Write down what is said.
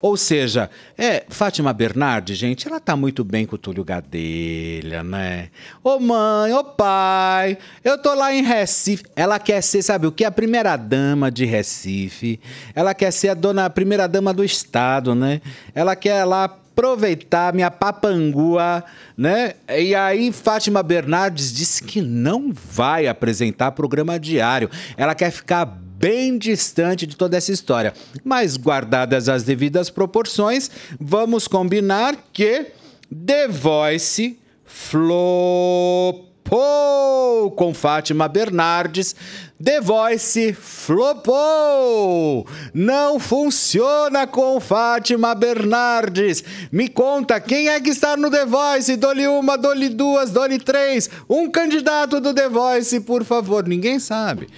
Ou seja, é, Fátima Bernardi, gente, ela tá muito bem com o Túlio Gadelha, né? Ô mãe, ô pai, eu tô lá em Recife. Ela quer ser, sabe o que? A primeira dama de Recife. Ela quer ser a dona, a primeira dama do estado, né? Ela quer lá aproveitar minha papangua, né? E aí Fátima Bernardes disse que não vai apresentar programa diário. Ela quer ficar bem distante de toda essa história. Mas guardadas as devidas proporções, vamos combinar que The Voice flopou com Fátima Bernardes. The Voice flopou! Não funciona com Fátima Bernardes. Me conta, quem é que está no The Voice? Dole uma, dole duas, dole três. Um candidato do The Voice, por favor. Ninguém sabe.